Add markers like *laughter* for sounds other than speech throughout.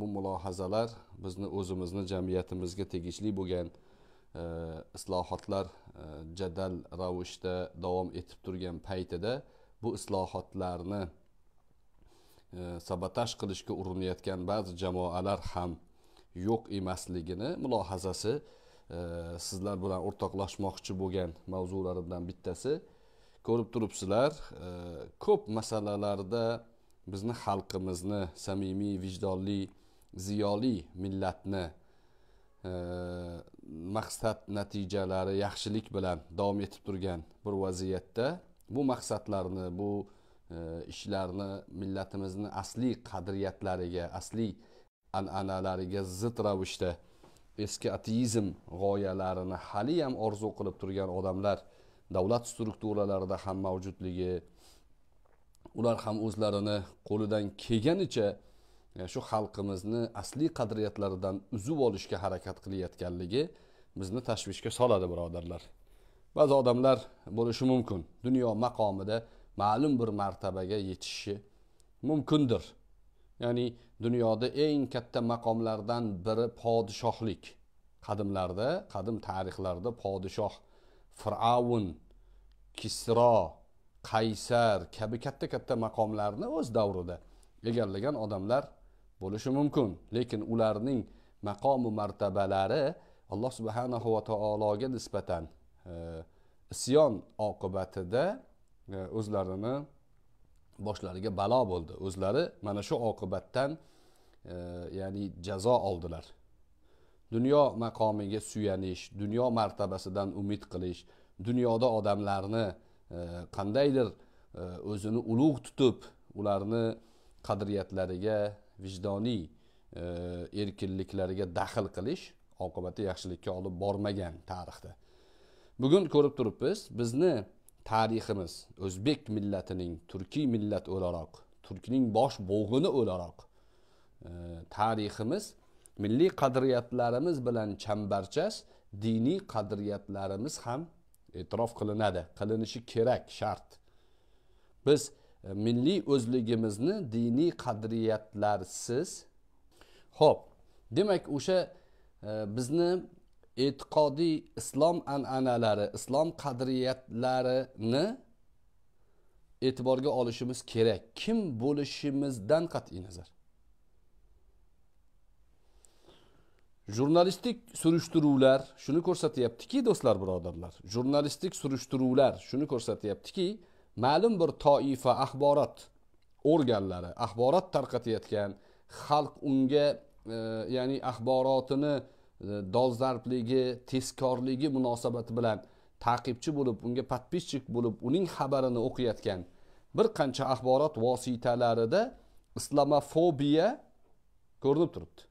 bu mulohazalar bizni o'zimizni jamiyatimizga tegishli bo'lgan e, islohotlar e, jadal ravishda davom etib turgan paytida bu islohotlarni e, sabotaj qilishga urinayotgan ba'zi jamoalar ham yo'q emasligini mulohazasi sizlar bilan o'rtoqlashmoqchi bo'lgan mavzularimdan bittasi ko'rib turibsizlar ko'p masalalarda bizni xalqimizni samimiy vijdonli ziyoli millatni e, maqsad natijalari yaxshilik bilan davom etib turgan bir vaziyatda bu maqsadlarni bu e, ishlarni millatimizni asliy qadriyatlariga asliy an'analariga zid ravishda eski ateizm g'oyalarini haliyam orzu qilib turgan odamlar davlat strukturalarida ham mavjudligi ular ham o'zlarini qo'lidan kelganicha e, shu xalqimizni asliy qadriyatlaridan uzib olishga harakat qilayotganligi bizni tashvishga soladi birodarlar ba'zi odamlar bo'lishi mumkin dunyo maqomida ma'lum bir martabaga yetishishi mumkindir ya'ni dunyoda eng katta maqomlardan biri podshohlik qadimlarda qadim tarixlarda podshoh fir'avn kisro qaysar kabi katta katta maqomlarni o'z davrida egallagan odamlar bo'lishi mumkin lekin ularning maqomi martabalari alloh subhanahu va taologa nisbatan e, isyon oqibatida e, o'zlarini boshlariga balo bo'ldi o'zlari mana shu oqibatdan e, ya'ni jazo oldilar dunyo maqomiga suyanish dunyo martabasidan umid qilish dunyoda odamlarni qandaydir o'zini ulug' tutib ularni qadriyatlariga vijdoniy erkinliklariga daxl qilish oqibati yaxshilikka olib bormagan tarixda bugun ko'rib turibmiz bizni tariximiz o'zbek millatining turkiy millat o'laroq turkning bosh bo'g'ini o'laroq tariximiz milliy qadriyatlarimiz bilan chambarchas diniy qadriyatlarimiz ham e'tirof qilinadi qilinishi kerak shart biz e, milliy o'zligimizni diniy qadriyatlarsiz ho'p demak o'sha e, bizni e'tiqodiy islom an'analari islom qadriyatlarini e'tiborga olishimiz kerak kim bo'lishimizdan qat'iy nazar jurnalistik surishtiruvlar shuni ko'rsatyaptiki do'stlar birodarlar jurnalistik surishtiruvlar shuni ko'rsatyaptiki ma'lum bir toifa axborot organlari axborot tarqatayotgan xalq unga e, ya'ni axborotini e, dolzarbligi tezkorligi munosabati bilan taqibchi bo'lib unga podpischik bo'lib uning xabarini o'qiyotgan bir qancha axborot vositalarida islomofobiya ko'rinib turibdi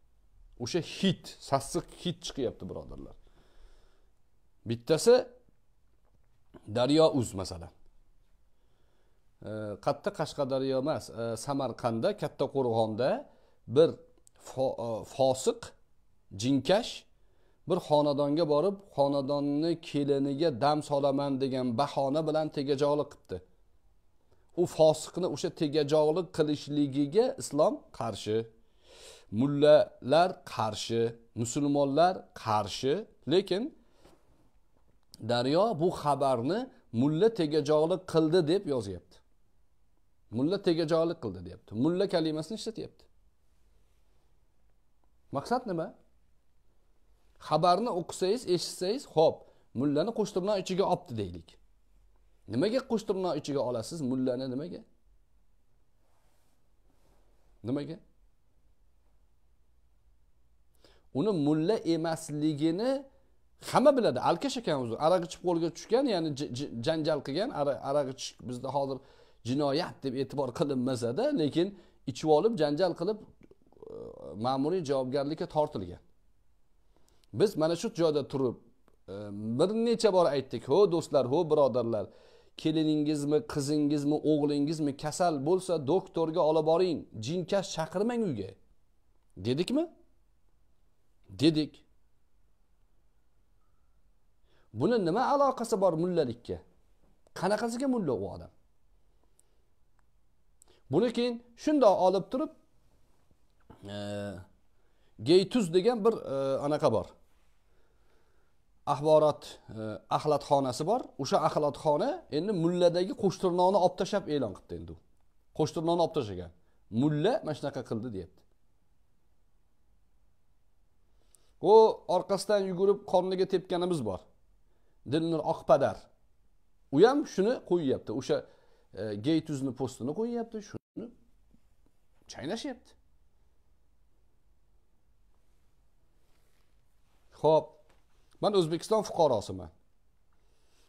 o'sha hid sassiq hid chiqyapti birodarlar bittasi daryo uz masalan qayerda qashqadaryo emas samarqandda katta qo'rg'onda bir e, fosiq jinkash bir xonadonga borib xonadonni keliniga dam solaman degan bahona bilan tegajoqlik qilibdi u fosiqni o'sha tegajoqlik qilishligiga islom qarshi mullalar qarshi musulmonlar qarshi lekin daryo bu xabarni mulla tegajog'lik qildi deb yozyapti mulla tegajog'lik qildi deyapti mulla kalimasini ishlatyapti maqsad nima xabarni o'qisangiz eshitsangiz ho'p mullani qo'shtirnoq ichiga olibdi deylik nimaga qo'shtirnoq ichiga olasiz mullani nimaga nimaga uni mulla emasligini hamma biladi alkash ekan o'zi aroq ichib qo'lga tushgan ya'ni janjal qilgan aroq ichish bizda hozir jinoyat deb e'tibor qilinmasada lekin ichib olib janjal qilib e, ma'muriy javobgarlikka tortilgan biz mana shu joyda turib e, bir necha bor aytdik ho do'stlar ho birodarlar keliningizmi qizingizmi o'g'lingizmi kasal bo'lsa doktorga olib boring jinkash chaqirmang uyga dedikmi dedik buni nima aloqasi bor mullalikka qanaqasiga mulla u odam buni keyin shundoq olib turib e, geytuz degan bir e, anaqa bor axborot e, axlatxonasi bor o'sha axlatxona endi mulladagi qo'shtirnoqni olib tashlab e'lon qilibdi endi u qo'shtirnoqni olib tashlagan mulla mana shunaqa qildi deyapti u orqasidan yugurib qorniga tepganimiz bor dilnur oqpadar u ham shuni qo'yyapti o'sha e, gey tuzni postini qo'yyapti shuni chaynashyapti ho'p man o'zbekiston fuqarosiman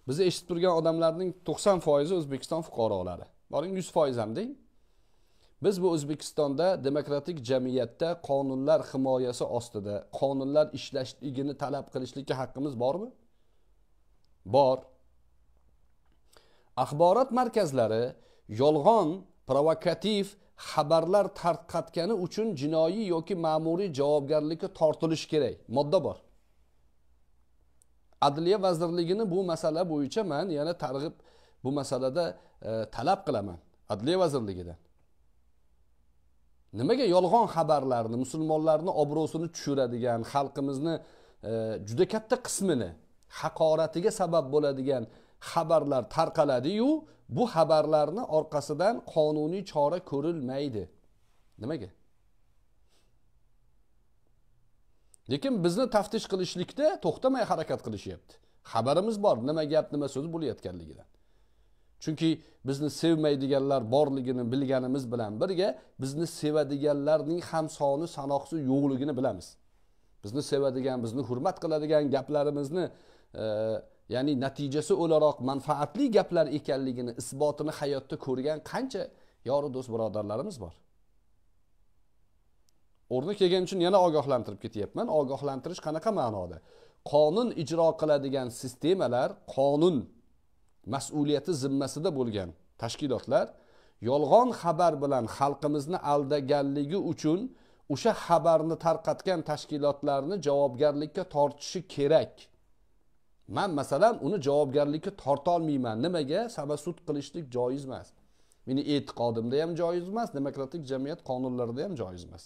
bizni eshitib turgan odamlarning to'qson foizi o'zbekiston fuqarolari boring yuz foiz ham deng biz bu o'zbekistonda demokratik jamiyatda qonunlar himoyasi ostida qonunlar ishlashligini talab qilishlikka haqqimiz bormi bor axborot markazlari yolg'on provokativ xabarlar tarqatgani uchun jinoiy yoki ma'muriy javobgarlikka tortilishi kerak modda bor adliya vazirligini bu masala bo'yicha man yana targ'ib bu masalada e, talab qilaman adliya vazirligidan nimaga yolg'on xabarlarni musulmonlarni obro'sini tushiradigan xalqimizni e, juda katta qismini haqoratiga sabab bo'ladigan xabarlar tarqaladiyu bu xabarlarni orqasidan qonuniy chora ko'rilmaydi nimaga lekin bizni taftish qilishlikda to'xtamay harakat qilishyapti xabarimiz bor nima gap nima so'z bo'layotganligidan chunki bizni sevmaydiganlar borligini bilganimiz bilan birga bizni sevadiganlarning ham soni sanoqsi yo'qligini bilamiz bizni sevadigan bizni hurmat qiladigan gaplarimizni e, ya'ni natijasi o'laroq manfaatli gaplar ekanligini isbotini hayotda ko'rgan qancha yori do'st birodarlarimiz bor o'rni kelgani uchun yana ogohlantirib ketyapman ogohlantirish qanaqa ma'noda qonun ijro qiladigan sistemalar qonun mas'uliyati zimmasida bo'lgan tashkilotlar yolg'on xabar bilan xalqimizni aldaganligi uchun o'sha xabarni tarqatgan tashkilotlarni javobgarlikka tortishi kerak man masalan uni javobgarlikka tortolmayman nimaga sabasud qilishlik joiz emas meni e'tiqodimda ham joiz emas demokratik jamiyat qonunlarida ham joiz emas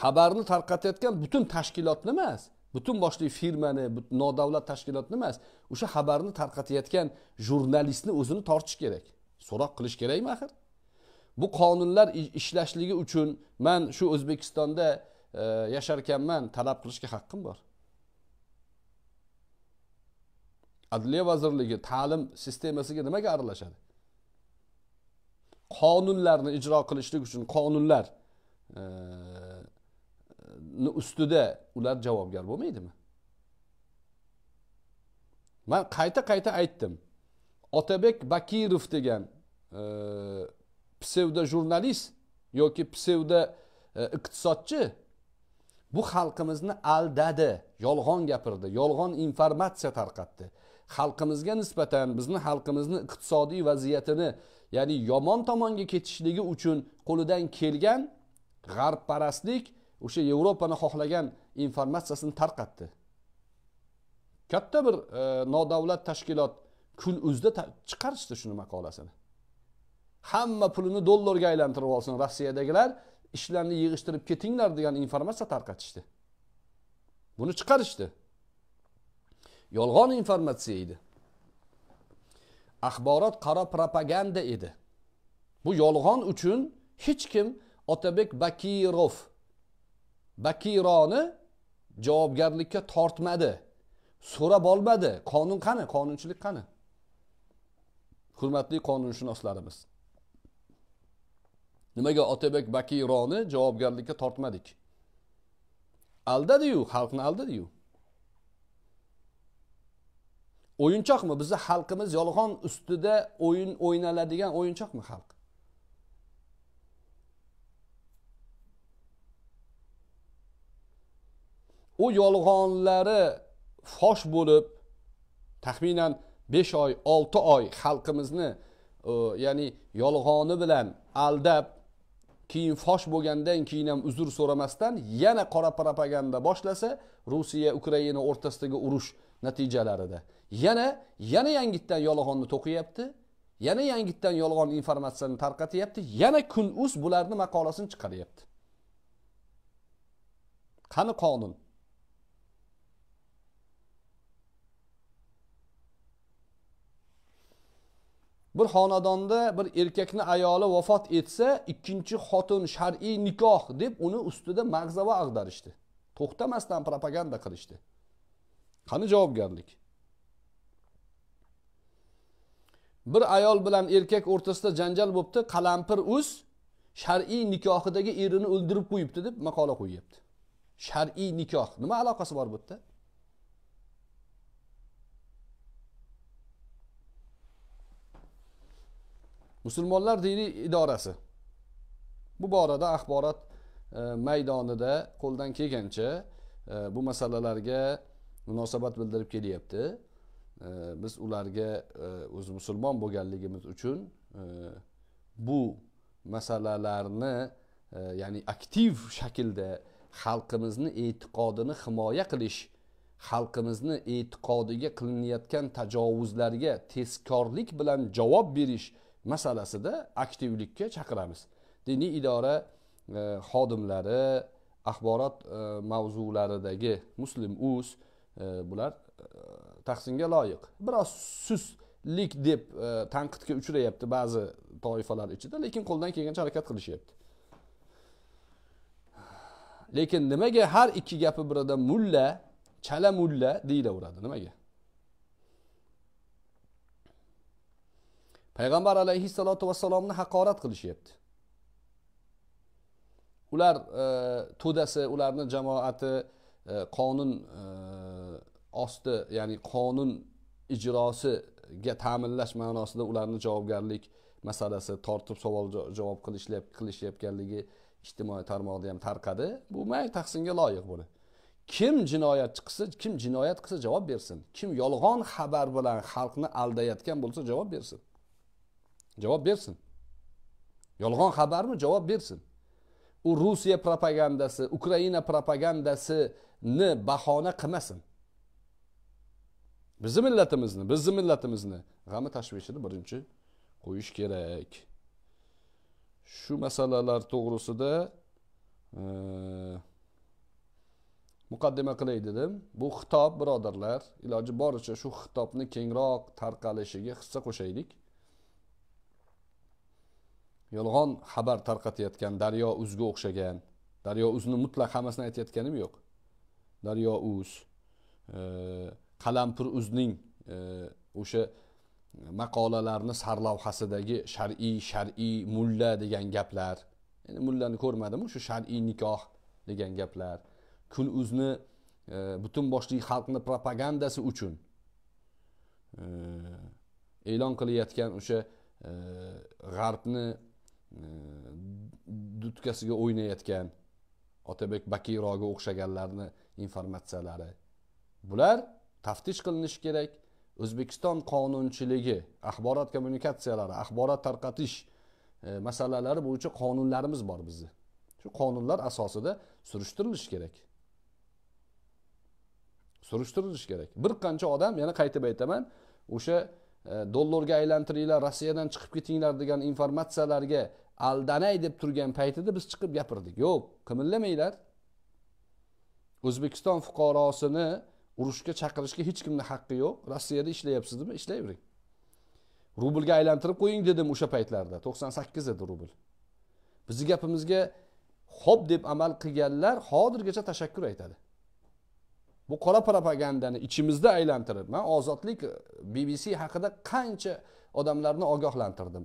xabarni tarqatayotgan butun tashkilotni emas butun boshli firmani nodavlat tashkilotni emas o'sha xabarni tarqatayotgan jurnalistni o'zini tortish kerak so'roq qilish kerakmi axir bu qonunlar ishlashligi uchun man shu o'zbekistonda e, yasharkanman talab qilishga haqqim bor adliya vazirligi ta'lim sistemasiga nimaga aralashadi qonunlarni ijro qilishlik uchun qonunlar e, ustida ular javobgar bo'lmaydimi man qayta qayta aytdim otabek bakirov degan e, psevdo jurnalist yoki psevdo e, iqtisodchi bu xalqimizni aldadi yolg'on gapirdi yolg'on informatsiya tarqatdi xalqimizga nisbatan bizni xalqimizni iqtisodiy vaziyatini ya'ni yomon tomonga ketishligi uchun qo'lidan kelgan g'arbparastlik o'sha yevropani xohlagan informatsiyasini tarqatdi katta bir e, nodavlat tashkilot kun uzda chiqarishdi shuni maqolasini hamma pulini dollarga aylantirib olsin rossiyadagilar ishlarni yig'ishtirib ketinglar degan informatsiya tarqatishdi buni chiqarishdi yolg'on informatsiya edi axborot qaro propaganda edi bu yolg'on uchun hech kim otabek bakirov bakironi javobgarlikka tortmadi so'rab olmadi qonun qani qonunchilik qani hurmatli qonunshunoslarimiz nimaga otabek bakironi javobgarlikka tortmadik aldadiyu xalqni aldadiyu o'yinchoqmi bizni xalqimiz yolg'on ustida o'yin o'ynaladigan o'yinchoqmi xalq u yolg'onlari fosh bo'lib taxminan besh oy olti oy xalqimizni e, ya'ni yolg'oni bilan aldab keyin fosh bo'lgandan keyin ham uzr so'ramasdan yana qora propaganda boshlasa rossiya ukraina o'rtasidagi urush natijalarida yana yana yangitdan yolg'onni to'qiyapti yana yangitdan yolg'on informatsiyani tarqatyapti yana kun uz bularni maqolasini chiqaryapti qani qonun bir xonadonda bir erkakni ayoli vafot etsa ikkinchi xotin shar'iy nikoh deb uni ustida mag'zava ag'darishdi to'xtamasdan propaganda qilishdi qani javobgarlik bir ayol bilan erkak o'rtasida janjal bo'libdi qalampir o'z shar'iy nikohidagi erini o'ldirib qo'yibdi deb maqola qo'yyapti shar'iy nikoh nima aloqasi bor bu yerda musulmonlar diniy idorasi bu borada axborot e, maydonida qo'ldan kelgancha e, bu masalalarga munosabat bildirib kelyapti e, biz ularga o'zi musulmon bo'lganligimiz uchun bu masalalarni ya'ni aktiv shaklda xalqimizni e'tiqodini himoya qilish xalqimizni e'tiqodiga qilinayotgan tajovuzlarga tezkorlik bilan javob berish masalasida aktivlikka chaqiramiz diniy idora e, xodimlari e, axborot e, mavzularidagi muslim uz e, bular e, tahsinga loyiq biroz sustlik deb e, tanqidga uchrayapti ba'zi toifalar ichida lekin qo'ldan kelgancha harakat qilishyapti lekin nimaga har ikki gapi birida mulla chala mulla deyilaveradi nimaga payg'ambar alayhissalotu vassalomni haqorat qilishyapti ular e, to'dasi ularni jamoati e, qonun e, osti ya'ni qonun ijrosiga ta'minlash ma'nosida ularni javobgarlik masalasi tortib savol javob qilishayotganligi ijtimoiy tarmoqda ham tarqadi bu may tahsinga loyiq buni kim jinoyatchi qilsa kim jinoyat qilsa javob bersin kim yolg'on xabar bilan xalqni aldayotgan bo'lsa javob bersin javob bersin yolg'on xabarmi javob bersin u rusiya propagandasi ukraina propagandasini bahona qilmasin bizni millatimizni bizni millatimizni g'ami tashvishini birinchi qo'yish kerak shu masalalar to'g'risida e, muqaddima qilay dedim bu xitob birodarlar iloji boricha shu xitobni kengroq tarqalishiga hissa qo'shaylik yolg'on xabar tarqatayotgan daryo uzga o'xshagan daryo uzni mutlaq hammasini aytayotganim yo'q daryo uz e, qalampir uzning e, o'sha maqolalarni sarlavhasidagi shar'iy shar'iy mulla degan gaplar endi mullani ko'rmadimu shu shar'iy nikoh degan gaplar kun uzni e, butun boshli xalqni propagandasi uchun e'lon qilayotgan o'sha g'arbni dutkasiga o'ynayotgan otabek bakirovga o'xshaganlarni informatsiyalari bular taftish qilinishi kerak o'zbekiston qonunchiligi axborot kommunikatsiyalari axborot tarqatish e, masalalari bo'yicha qonunlarimiz bor bizni shu qonunlar asosida surishtirilishi kerak surishtirilishi kerak bir qancha odam yana qaytib aytaman o'sha E, dollarga aylantiringlar rossiyadan chiqib ketinglar degan informatsiyalarga aldanay deb turgan paytida biz chiqib gapirdik yo'q qimillamanglar o'zbekiston fuqarosini urushga chaqirishga hech kimni haqqi yo'q rossiyada ishlayapsizmi ishlayvering rublga aylantirib qo'ying dedim o'sha paytlarda to'qson sakkiz edi rubl bizni gapimizga ho'p deb amal qilganlar hozirgacha tashakkur aytadi bu qora propagandani ichimizda aylantirib man ozodlik e, bbc haqida qancha odamlarni ogohlantirdim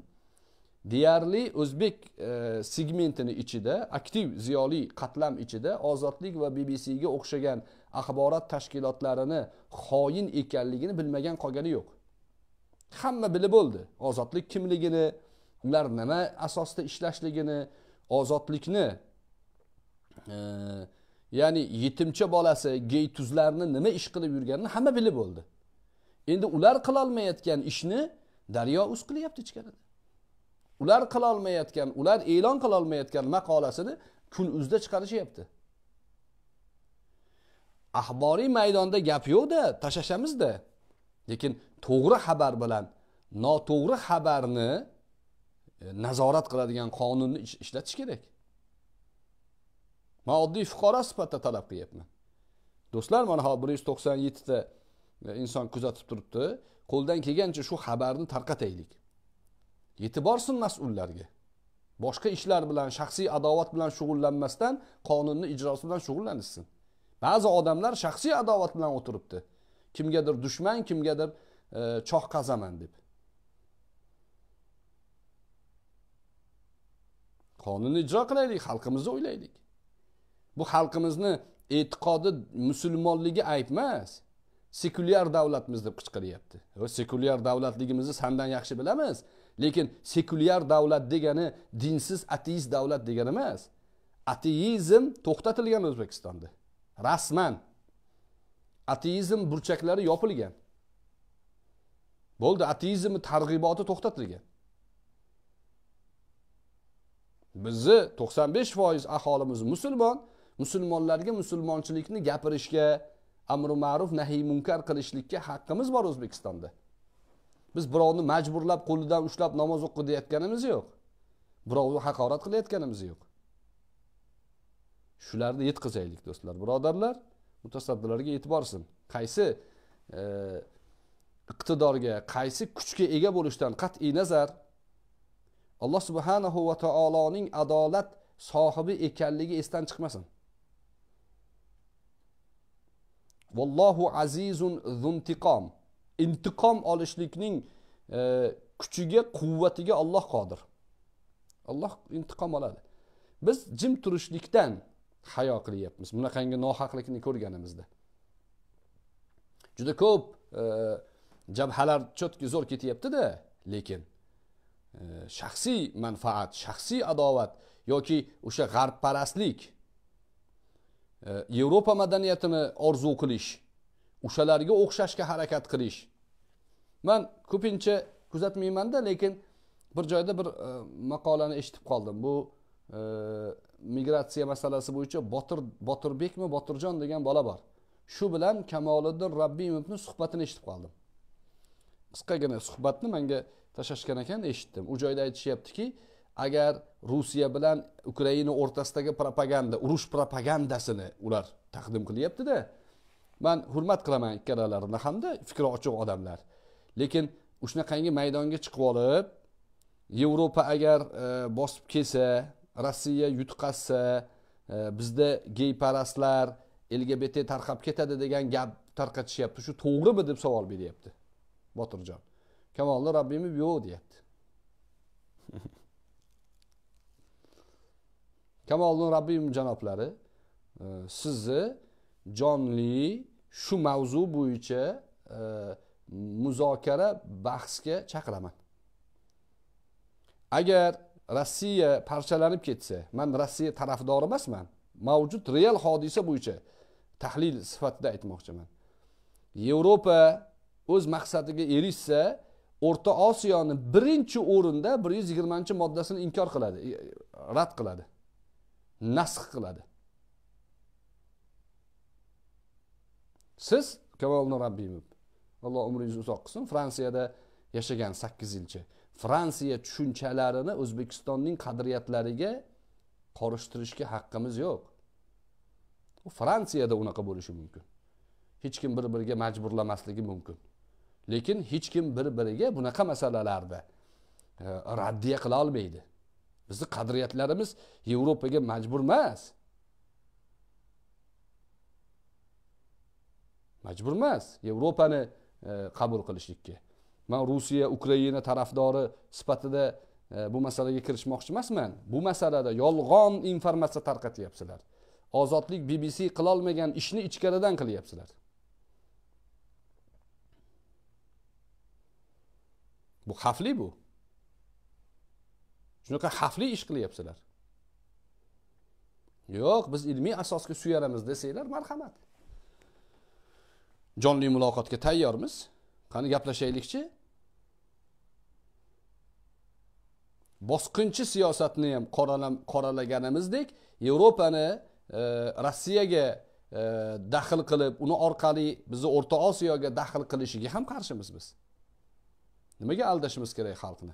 deyarli o'zbek e, segmentini ichida aktiv ziyoli qatlam ichida ozodlik va bbcga o'xshagan axborot tashkilotlarini xoin ekanligini bilmagan qolgani yo'q hamma bilib bo'ldi ozodlik kimligini ular nima asosda ishlashligini ozodlikni e, ya'ni yetimcha bolasi gey tuzlarni nima ish qilib yurganini hamma bilib bo'ldi endi ular qilolmayotgan ishni daryo uz qilyapti ichkarida ular qilolmayotgan ular e'lon qilolmayotgan maqolasini kun uzda chiqarishyapti axboriy maydonda gap yo'qda tashlashamizda lekin to'g'ri xabar bilan noto'g'ri xabarni e, nazorat qiladigan qonunni ishlatish kerak man oddiy fuqaro sifatida talab qilyapman do'stlar mana hozir bir yuz to'qson yettita e, inson kuzatib turibdi qo'ldan kelgancha shu xabarni tarqataylik yetib borsin mas'ullarga boshqa ishlar bilan shaxsiy adovat bilan shug'ullanmasdan qonunni ijrosi bilan shug'ullanishsin ba'zi odamlar shaxsiy adovat bilan o'tiribdi kimgadir dushman kimgadir e, choh e, qazaman deb qonunni ijro qilaylik xalqimizni o'ylaylik bu xalqimizni e'tiqodi musulmonligi ayb emas sekulyar davlatmiz deb qichqiryapti sekulyar davlatligimizni sandan yaxshi bilamiz lekin sekulyar davlat degani dinsiz ateist davlat degani emas ateizm to'xtatilgan o'zbekistonda rasman ateizm burchaklari yopilgan bo'ldi ateizmni targ'iboti to'xtatilgan bizni to'qson besh foiz aholimiz musulmon musulmonlarga musulmonchilikni gapirishga amri ma'ruf nahiy munkar qilishlikka haqqimiz bor o'zbekistonda biz birovni majburlab qo'lidan ushlab namoz o'qi deyotganimiz yo'q birovni haqorat qilayotganimiz yo'q shularni yetkazaylik do'stlar birodarlar mutasaddilarga e'tiborsin qaysi e, iqtidorga qaysi kuchga ega bo'lishdan qat'iy nazar alloh subhanahu va taoloning adolat sohibi ekanligi esdan chiqmasin vallohu azizun zuntiqom intiqom olishlikning e, kuchiga quvvatiga olloh qodir olloh intiqom oladi biz jim turishlikdan hayo qilyapmiz bunaqangi nohaqlikni ko'rganimizda juda ko'p e, jabhalar cho'tki zo'r ketyaptida lekin e, shaxsiy manfaat shaxsiy adovat yoki o'sha g'arbparastlik yevropa madaniyatini orzu qilish o'shalarga o'xshashga harakat qilish man ko'pincha kuzatmaymanda lekin bir joyda bir e, maqolani eshitib qoldim bu e, migratsiya masalasi bo'yicha botir botirbekmi botirjon degan bola bor shu bilan kamoliddin rabbimovni suhbatini eshitib qoldim qisqagina suhbatni manga tashlashgan ekan eshitdim u joyda aytishyaptiki şey agar rossiya bilan ukraina o'rtasidagi propaganda urush propagandasini ular taqdim qilyaptida man hurmat qilaman ikkalalarini hamda fikri ochiq odamlar lekin shunaqangi maydonga chiqib olib yevropa agar e, bosib kelsa rossiya yutqazsa e, bizda geyparastlar lgbt tarqab ketadi degan gap tarqatishyapti shu to'g'rimi deb savol beryapti botirjon kamolni rabbimov yo'q deyapti kamoliddin rabbiyum janoblari e, sizni jonli shu mavzu bo'yicha e, muzokara bahsga chaqiraman agar rossiya parchalanib ketsa man rossiya tarafdori emasman mavjud real hodisa bo'yicha tahlil sifatida aytmoqchiman yevropa o'z maqsadiga erishsa o'rta osiyoni birinchi o'rinda bir yuz yigirmanchi moddasini inkor qiladi e, rad qiladi nasx qiladi siz rabbimov alloh umringizni uzoq qilsin fransiyada yashagan sakkiz yilcha fransiya tushunchalarini o'zbekistonning qadriyatlariga qorishtirishga haqqimiz yo'q u fransiyada unaqa bo'lishi mumkin hech kim bir biriga majburlamasligi mumkin lekin hech kim bir biriga bunaqa masalalarda e, raddiya qila olmaydi bizni qadriyatlarimiz yevropaga majbur emas majbur emas yevropani e, qabul qilishlikka man rossiya ukraina tarafdori sifatida e, bu masalaga kirishmoqchi emasman bu masalada yolg'on informatsiya tarqatyapsizlar ozodlik bbc qilolmagan ishni ichkaridan qilyapsizlar bu xavfli bu shunaqa xavfli ish qilyapsizlar yo'q biz ilmiy asosga suyaramiz desanglar marhamat jonli muloqotga tayyormiz qani gaplashaylikchi bosqinchi siyosatni ham qoralaganimizdek yevropani e, rossiyaga e, daxl qilib uni orqali bizni o'rta osiyoga daxl qilishiga ham qarshimiz biz nimaga aldashimiz kerak xalqni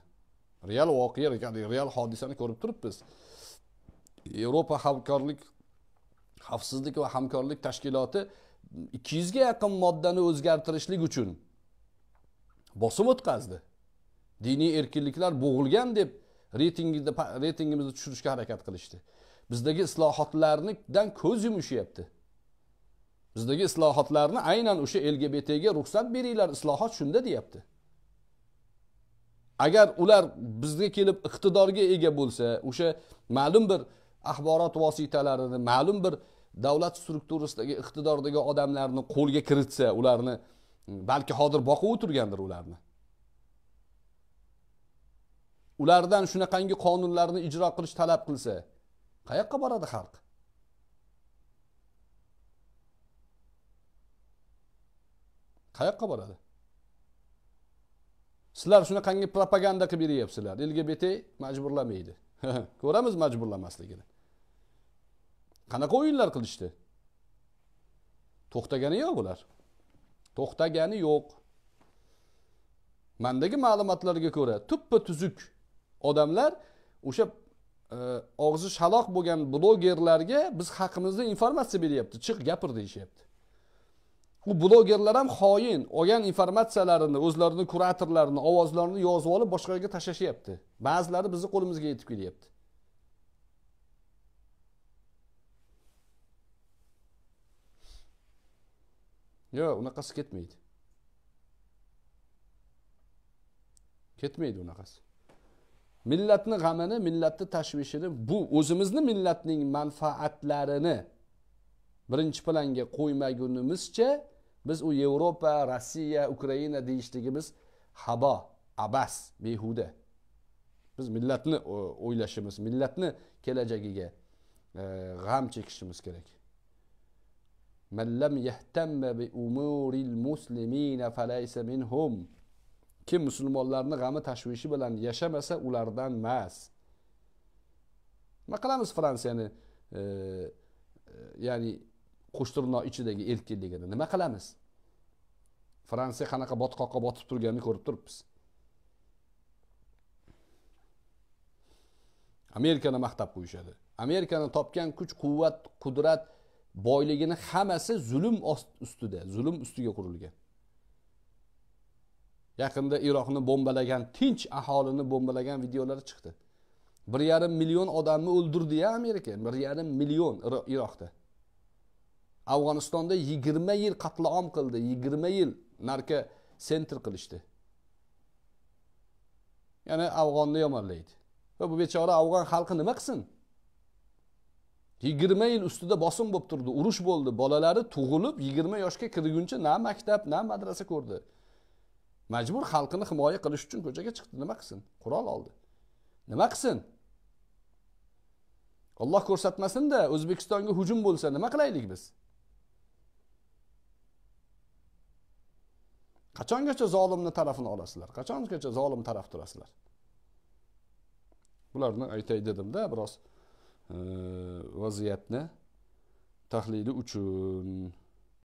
real voqea real hodisani ko'rib turibmiz yevropa hamkorlik xavfsizlik va hamkorlik tashkiloti ikki yuzga yaqin moddani o'zgartirishlik uchun bosim o'tkazdi diniy erkinliklar bo'g'ilgan deb reytingida reytingimizni tushirishga harakat qilishdi bizdagi islohotlardan ko'z yumishyapti bizdagi islohotlarni aynan o'sha lgbtga ruxsat beringlar islohot shunda deyapti agar ular bizga kelib iqtidorga ega bo'lsa o'sha ma'lum bir axborot vositalarini ma'lum bir davlat strukturasidagi iqtidordagi odamlarni qo'lga kiritsa ularni balki hozir boqib o'tirgandir ularni ulardan shunaqangi qonunlarni ijro qilish talab qilsa qayoqqa boradi xalq qayoqqa boradi sizlar shunaqangi propaganda qilib beryapsizlar lgbt majburlamaydi *laughs* ko'ramiz majburlamasligini qanaqa o'yinlar qilishdi to'xtagani yo'q ular to'xtagani yo'q mandagi ma'lumotlarga ko'ra tuppa tuzuk odamlar o'sha e, og'zi shaloq bo'lgan blogerlarga biz haqimizda informatsiya beryapti chiq gapir deyishyapti u blogerlar ham xoin olgan informatsiyalarini o'zlarini kuratorlarini ovozlarini yozib olib boshqalarga tashlashyapti ba'zilari bizni qo'limizga yetib kelyapti yo'q unaqasi ketmaydi ketmaydi unaqasi millatni g'amini millatni tashvishini bu o'zimizni millatning manfaatlarini birinchi planga qo'ymagunimizcha biz u yevropa rossiya ukraina deyishligimiz habo abas behuda biz millatni o'ylashimiz millatni kelajagiga e, g'am chekishimiz kerak kim musulmonlarni g'ami tashvishi bilan yashamasa ulardan emas nima qilamiz fransiyani e, e ya'ni qo'shtirno ichidagi erkinligini nima qilamiz fransiya qanaqa botqoqqa botib turganini ko'rib turibmiz amerikani maqtab qo'yishadi amerikani topgan kuch quvvat qudrat boyligini hammasi zulm ustida zulm ustiga qurilgan yaqinda iroqni bombalagan tinch aholini bombalagan videolar chiqdi bir yarim million odamni o'ldirdi ya amerika bir yarim million iroqda afg'onistonda yigirma yil qatlaom qildi yigirma yil narka sentr qilishdi yana afg'onni yomonlaydi va bu bechora afg'on xalqi nima qilsin yigirma yil ustida bosim bo'lib turdi urush bo'ldi bolalari tug'ilib yigirma yoshga kirguncha na maktab na madrasa ko'rdi majbur xalqini himoya qilish uchun ko'chaga chiqdi nima qilsin qurol oldi nima qilsin olloh ko'rsatmasinda o'zbekistonga hujum bo'lsa nima qilaylik biz qachongacha zolimni tarafini olasizlar qachongacha zolim taraf turasizlar bularni aytay dedimda biroz e, vaziyatni tahlili uchun